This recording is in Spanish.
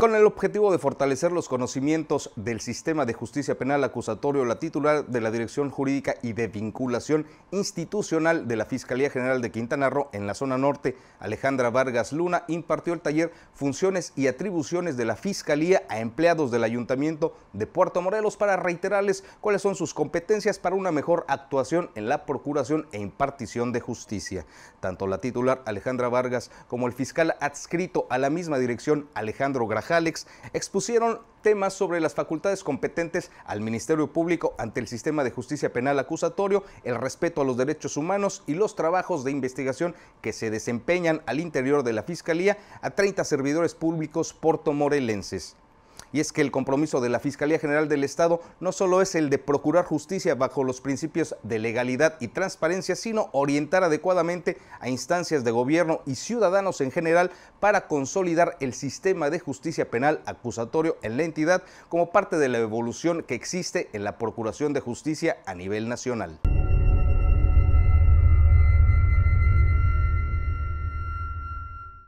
Con el objetivo de fortalecer los conocimientos del sistema de justicia penal acusatorio, la titular de la Dirección Jurídica y de Vinculación Institucional de la Fiscalía General de Quintana Roo en la zona norte, Alejandra Vargas Luna, impartió el taller Funciones y atribuciones de la Fiscalía a empleados del Ayuntamiento de Puerto Morelos para reiterarles cuáles son sus competencias para una mejor actuación en la procuración e impartición de justicia. Tanto la titular Alejandra Vargas como el fiscal adscrito a la misma dirección Alejandro Graja Alex expusieron temas sobre las facultades competentes al Ministerio Público ante el sistema de justicia penal acusatorio, el respeto a los derechos humanos y los trabajos de investigación que se desempeñan al interior de la Fiscalía a 30 servidores públicos portomorelenses y es que el compromiso de la Fiscalía General del Estado no solo es el de procurar justicia bajo los principios de legalidad y transparencia, sino orientar adecuadamente a instancias de gobierno y ciudadanos en general para consolidar el sistema de justicia penal acusatorio en la entidad como parte de la evolución que existe en la Procuración de Justicia a nivel nacional.